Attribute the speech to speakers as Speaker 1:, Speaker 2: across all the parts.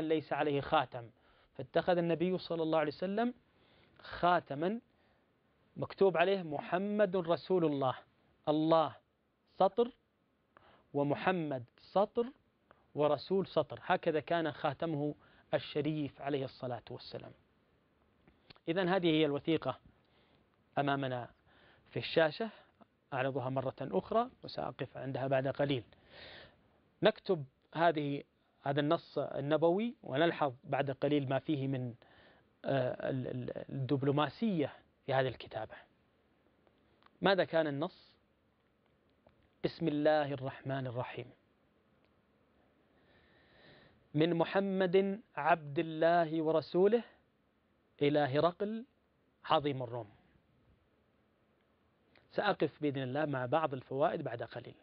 Speaker 1: ليس عليه خاتم فاتخذ النبي صلى الله عليه وسلم خاتما مكتوب عليه محمد رسول الله الله سطر ومحمد سطر ورسول سطر هكذا كان خاتمه الشريف عليه الصلاة والسلام إذا هذه هي الوثيقة أمامنا في الشاشة أعرضها مرة أخرى وسأقف عندها بعد قليل نكتب هذه هذا النص النبوي ونلحظ بعد قليل ما فيه من آه، الدبلوماسية في هذه الكتابة ماذا كان النص؟ بسم الله الرحمن الرحيم من محمد عبد الله ورسوله إلى هرقل عظيم الروم سأقف بإذن الله مع بعض الفوائد بعد قليل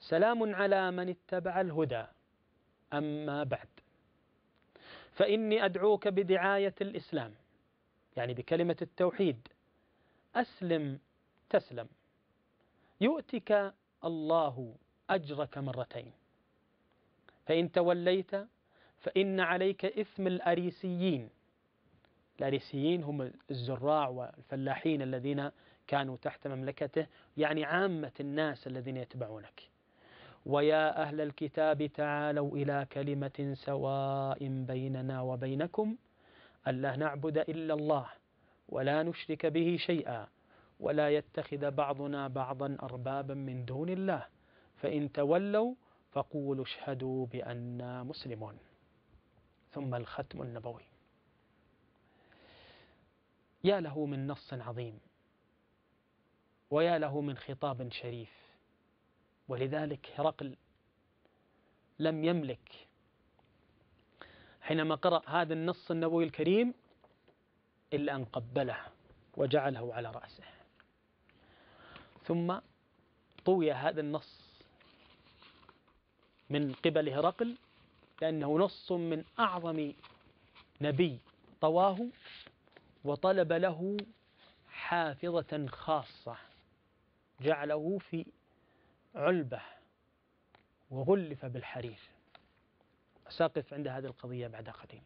Speaker 1: سلام على من اتبع الهدى أما بعد فإني أدعوك بدعاية الإسلام يعني بكلمة التوحيد أسلم تسلم يؤتك الله أجرك مرتين فإن توليت فإن عليك إثم الأريسيين الأريسيين هم الزراع والفلاحين الذين كانوا تحت مملكته يعني عامة الناس الذين يتبعونك ويا أهل الكتاب تعالوا إلى كلمة سواء بيننا وبينكم ألا نعبد إلا الله ولا نشرك به شيئا ولا يتخذ بعضنا بعضا أربابا من دون الله فإن تولوا فقولوا اشهدوا بأننا مسلمون ثم الختم النبوي يا له من نص عظيم ويا له من خطاب شريف ولذلك هرقل لم يملك حينما قرأ هذا النص النبوي الكريم إلا أن قبله وجعله على رأسه ثم طوي هذا النص من قبل هرقل لأنه نص من أعظم نبي طواه وطلب له حافظة خاصة جعله في علبة وغلف بالحرير سأقف عند هذه القضية بعد قليل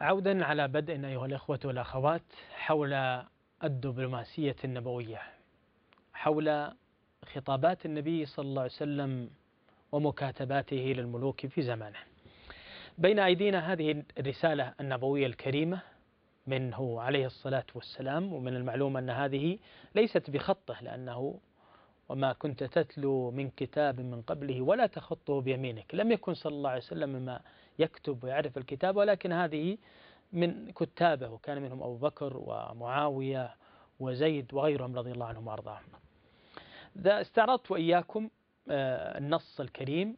Speaker 1: عودا على بدء أيها الإخوة والأخوات حول الدبلوماسية النبوية حول خطابات النبي صلى الله عليه وسلم ومكاتباته للملوك في زمانه بين أيدينا هذه الرسالة النبوية الكريمة منه عليه الصلاة والسلام ومن المعلوم أن هذه ليست بخطه لأنه وما كنت تتلو من كتاب من قبله ولا تخطه بيمينك لم يكن صلى الله عليه وسلم مما يكتب ويعرف الكتاب ولكن هذه من كتابه وكان منهم أبو بكر ومعاوية وزيد وغيرهم رضي الله عنهم وأرضاهم ذا استعرضت وإياكم آه، النص الكريم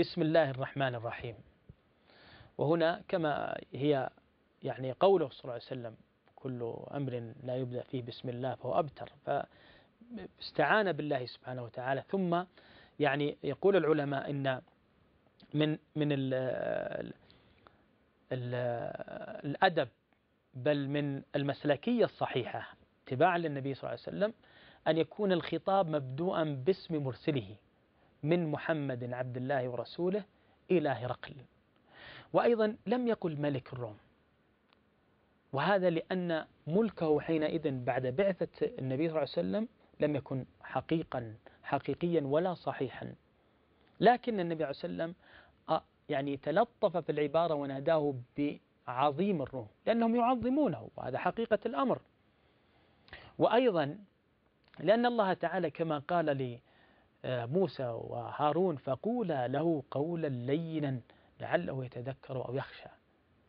Speaker 1: بسم الله الرحمن الرحيم وهنا كما هي يعني قوله صلى الله عليه وسلم كل أمر لا يبدأ فيه بسم الله فهو أبتر فاستعان بالله سبحانه وتعالى ثم يعني يقول العلماء إن من من الـ الـ الـ الأدب بل من المسلكية الصحيحة اتباعا للنبي صلى الله عليه وسلم أن يكون الخطاب مبدوءا باسم مرسله من محمد عبد الله ورسوله إلى هرقل وأيضا لم يقل ملك الروم وهذا لأن ملكه حينئذ بعد بعثة النبي صلى الله عليه وسلم لم يكن حقيقا حقيقيا ولا صحيحا لكن النبي عليه وسلم يعني تلطف في العبارة وناداه بعظيم الروم لأنهم يعظمونه وهذا حقيقة الأمر وأيضا لأن الله تعالى كما قال لموسى آه، وهارون فقولا له قولا لينا لعله يتذكر أو يخشى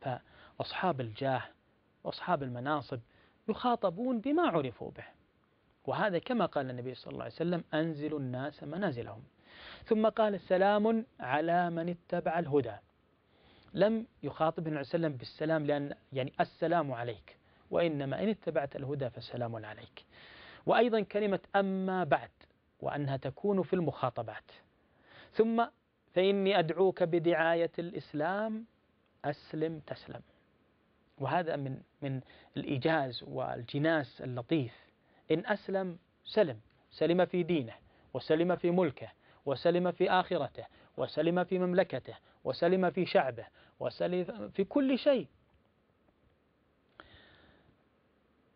Speaker 1: فأصحاب الجاه وأصحاب المناصب يخاطبون بما عرفوا به وهذا كما قال النبي صلى الله عليه وسلم أنزلوا الناس منازلهم ثم قال سلام على من اتبع الهدى لم يخاطب النبي صلى الله عليه وسلم بالسلام لأن يعني السلام عليك وإنما إن اتبعت الهدى فسلام عليك وأيضا كلمة أما بعد وأنها تكون في المخاطبات ثم فإني أدعوك بدعاية الإسلام أسلم تسلم وهذا من من الإيجاز والجناس اللطيف إن أسلم سلم سلم في دينه وسلم في ملكه وسلم في آخرته وسلم في مملكته وسلم في شعبه وسلم في كل شيء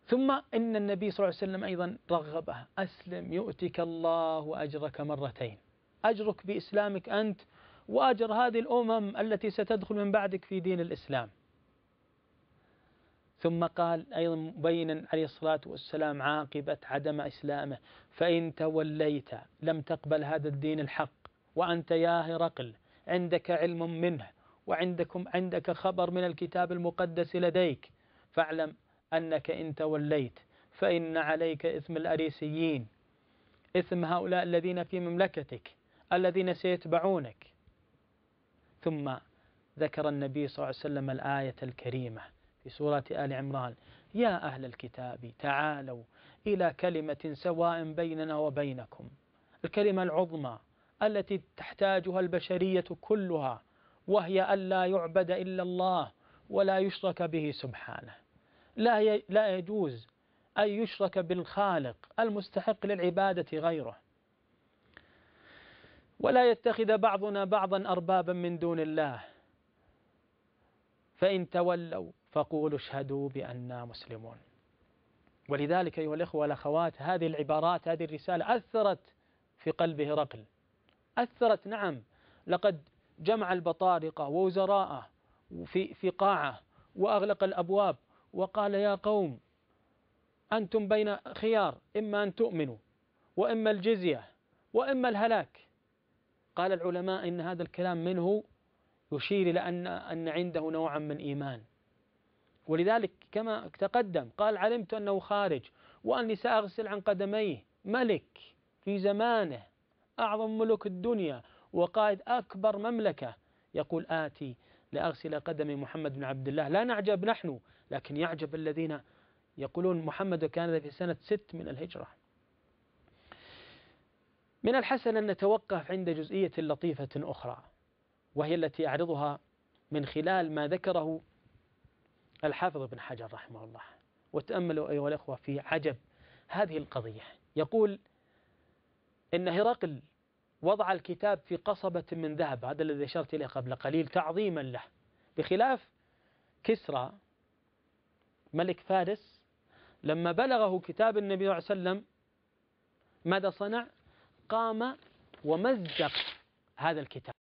Speaker 1: ثم إن النبي صلى الله عليه وسلم أيضا رغبه أسلم يؤتك الله أجرك مرتين أجرك بإسلامك أنت وأجر هذه الأمم التي ستدخل من بعدك في دين الإسلام ثم قال أيضا مبينا عليه الصلاة والسلام عاقبة عدم إسلامه فإن توليت لم تقبل هذا الدين الحق وأنت يا هرقل عندك علم منه وعندكم عندك خبر من الكتاب المقدس لديك فاعلم أنك إن توليت فإن عليك إثم الأريسيين إثم هؤلاء الذين في مملكتك الذين سيتبعونك ثم ذكر النبي صلى الله عليه وسلم الآية الكريمة في سورة آل عمران يا أهل الكتاب تعالوا إلى كلمة سواء بيننا وبينكم الكلمة العظمى التي تحتاجها البشرية كلها وهي ألا يعبد إلا الله ولا يشرك به سبحانه لا لا يجوز أن يشرك بالخالق المستحق للعبادة غيره ولا يتخذ بعضنا بعضا أربابا من دون الله فإن تولوا فقولوا اشهدوا بأننا مسلمون ولذلك أيها الإخوة والأخوات هذه العبارات هذه الرسالة أثرت في قلب هرقل أثرت نعم لقد جمع البطارقة ووزراءه في, في قاعة وأغلق الأبواب وقال يا قوم أنتم بين خيار إما أن تؤمنوا وإما الجزية وإما الهلاك قال العلماء إن هذا الكلام منه يشير إلى أن أن عنده نوعا من إيمان ولذلك كما تقدم قال علمت أنه خارج وأني سأغسل عن قدميه ملك في زمانه أعظم ملوك الدنيا وقائد أكبر مملكة يقول آتي لأغسل قدمي محمد بن عبد الله لا نعجب نحن لكن يعجب الذين يقولون محمد كان في سنة ست من الهجرة من الحسن أن نتوقف عند جزئية لطيفة أخرى وهي التي أعرضها من خلال ما ذكره الحافظ ابن حجر رحمه الله وتأملوا أيها الأخوة في عجب هذه القضية يقول إن هرقل وضع الكتاب في قصبة من ذهب هذا الذي أشرت إليه قبل قليل تعظيما له بخلاف كسرى ملك فارس لما بلغه كتاب النبي صلى الله عليه وسلم ماذا صنع قام ومزق هذا الكتاب